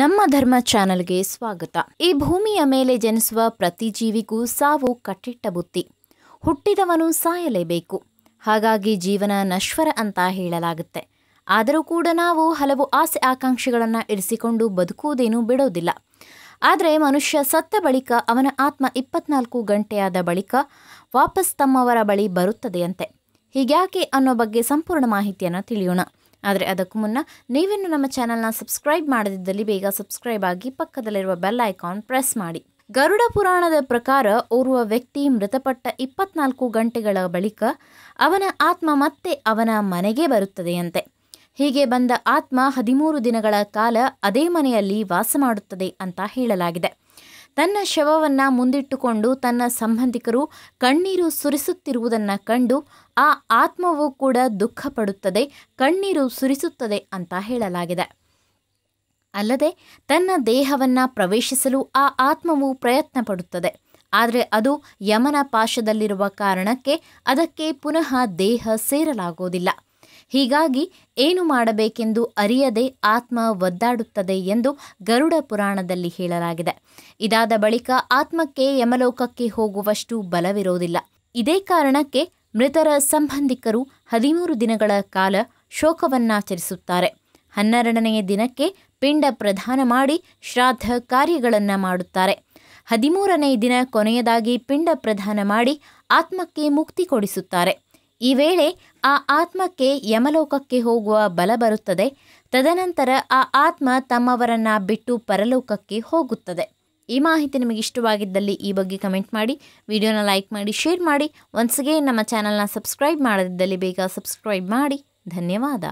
ನಮ್ಮ ಧರ್ಮ ಚಾನೆಲ್ಗೆ ಸ್ವಾಗತ ಈ ಭೂಮಿಯ ಮೇಲೆ ಜನಿಸುವ ಪ್ರತಿ ಜೀವಿಗೂ ಸಾವು ಕಟ್ಟಿಟ್ಟ ಬುತ್ತಿ ಹುಟ್ಟಿದವನು ಸಾಯಲೇಬೇಕು ಹಾಗಾಗಿ ಜೀವನ ನಶ್ವರ ಅಂತ ಹೇಳಲಾಗುತ್ತೆ ಆದರೂ ಕೂಡ ನಾವು ಹಲವು ಆಸೆ ಆಕಾಂಕ್ಷೆಗಳನ್ನು ಇರಿಸಿಕೊಂಡು ಬದುಕುವುದೇನೂ ಬಿಡೋದಿಲ್ಲ ಆದರೆ ಮನುಷ್ಯ ಸತ್ತ ಬಳಿಕ ಅವನ ಆತ್ಮ ಇಪ್ಪತ್ನಾಲ್ಕು ಗಂಟೆಯಾದ ಬಳಿಕ ವಾಪಸ್ ತಮ್ಮವರ ಬಳಿ ಬರುತ್ತದೆಯಂತೆ ಹೀಗ್ಯಾಕೆ ಅನ್ನೋ ಬಗ್ಗೆ ಸಂಪೂರ್ಣ ಮಾಹಿತಿಯನ್ನು ತಿಳಿಯೋಣ ಆದರೆ ಅದಕ್ಕೂ ಮುನ್ನ ನೀವಿನ್ನು ನಮ್ಮ ಚಾನೆಲ್ನ ಸಬ್ಸ್ಕ್ರೈಬ್ ಮಾಡದಿದ್ದಲ್ಲಿ ಬೇಗ ಸಬ್ಸ್ಕ್ರೈಬ್ ಆಗಿ ಪಕ್ಕದಲ್ಲಿರುವ ಬೆಲ್ ಐಕಾನ್ ಪ್ರೆಸ್ ಮಾಡಿ ಗರುಡ ಪುರಾಣದ ಪ್ರಕಾರ ಓರ್ವ ವ್ಯಕ್ತಿ ಮೃತಪಟ್ಟ ಇಪ್ಪತ್ನಾಲ್ಕು ಗಂಟೆಗಳ ಬಳಿಕ ಅವನ ಆತ್ಮ ಮತ್ತೆ ಅವನ ಮನೆಗೆ ಬರುತ್ತದೆಯಂತೆ ಹೀಗೆ ಬಂದ ಆತ್ಮ ಹದಿಮೂರು ದಿನಗಳ ಕಾಲ ಅದೇ ಮನೆಯಲ್ಲಿ ವಾಸ ಮಾಡುತ್ತದೆ ಅಂತ ಹೇಳಲಾಗಿದೆ ತನ್ನ ಶವವನ್ನು ಮುಂದಿಟ್ಟುಕೊಂಡು ತನ್ನ ಸಂಬಂಧಿಕರು ಕಣ್ಣೀರು ಸುರಿಸುತ್ತಿರುವುದನ್ನು ಕಂಡು ಆ ಆತ್ಮವು ಕೂಡ ದುಃಖ ಕಣ್ಣೀರು ಸುರಿಸುತ್ತದೆ ಅಂತ ಹೇಳಲಾಗಿದೆ ಅಲ್ಲದೆ ತನ್ನ ದೇಹವನ್ನು ಪ್ರವೇಶಿಸಲು ಆ ಆತ್ಮವು ಪ್ರಯತ್ನ ಪಡುತ್ತದೆ ಆದರೆ ಅದು ಯಮನ ಪಾಶದಲ್ಲಿರುವ ಕಾರಣಕ್ಕೆ ಅದಕ್ಕೆ ಪುನಃ ದೇಹ ಸೇರಲಾಗುವುದಿಲ್ಲ ಹೀಗಾಗಿ ಏನು ಮಾಡಬೇಕೆಂದು ಅರಿಯದೆ ಆತ್ಮ ಒದ್ದಾಡುತ್ತದೆ ಎಂದು ಗರುಡ ಪುರಾಣದಲ್ಲಿ ಹೇಳಲಾಗಿದೆ ಇದಾದ ಬಳಿಕ ಆತ್ಮಕ್ಕೆ ಯಮಲೋಕಕ್ಕೆ ಹೋಗುವಷ್ಟು ಬಲವಿರೋದಿಲ್ಲ ಇದೇ ಕಾರಣಕ್ಕೆ ಮೃತರ ಸಂಬಂಧಿಕರು ಹದಿಮೂರು ದಿನಗಳ ಕಾಲ ಶೋಕವನ್ನಾಚರಿಸುತ್ತಾರೆ ಹನ್ನೆರಡನೆಯ ದಿನಕ್ಕೆ ಪಿಂಡ ಪ್ರಧಾನ ಮಾಡಿ ಶ್ರಾದ್ದ ಕಾರ್ಯಗಳನ್ನು ಮಾಡುತ್ತಾರೆ ಹದಿಮೂರನೇ ದಿನ ಕೊನೆಯದಾಗಿ ಪಿಂಡ ಪ್ರಧಾನ ಮಾಡಿ ಆತ್ಮಕ್ಕೆ ಮುಕ್ತಿ ಕೊಡಿಸುತ್ತಾರೆ ಈ ವೇಳೆ ಆ ಆತ್ಮಕ್ಕೆ ಯಮಲೋಕಕ್ಕೆ ಹೋಗುವ ಬಲ ಬರುತ್ತದೆ ತದನಂತರ ಆ ಆತ್ಮ ತಮ್ಮವರನ್ನು ಬಿಟ್ಟು ಪರಲೋಕಕ್ಕೆ ಹೋಗುತ್ತದೆ ಈ ಮಾಹಿತಿ ನಿಮಗೆ ಇಷ್ಟವಾಗಿದ್ದಲ್ಲಿ ಈ ಬಗ್ಗೆ ಕಮೆಂಟ್ ಮಾಡಿ ವಿಡಿಯೋನ ಲೈಕ್ ಮಾಡಿ ಶೇರ್ ಮಾಡಿ ಒನ್ಸ್ಗೆ ನಮ್ಮ ಚಾನಲ್ನ ಸಬ್ಸ್ಕ್ರೈಬ್ ಮಾಡದಿದ್ದಲ್ಲಿ ಬೇಗ ಸಬ್ಸ್ಕ್ರೈಬ್ ಮಾಡಿ ಧನ್ಯವಾದ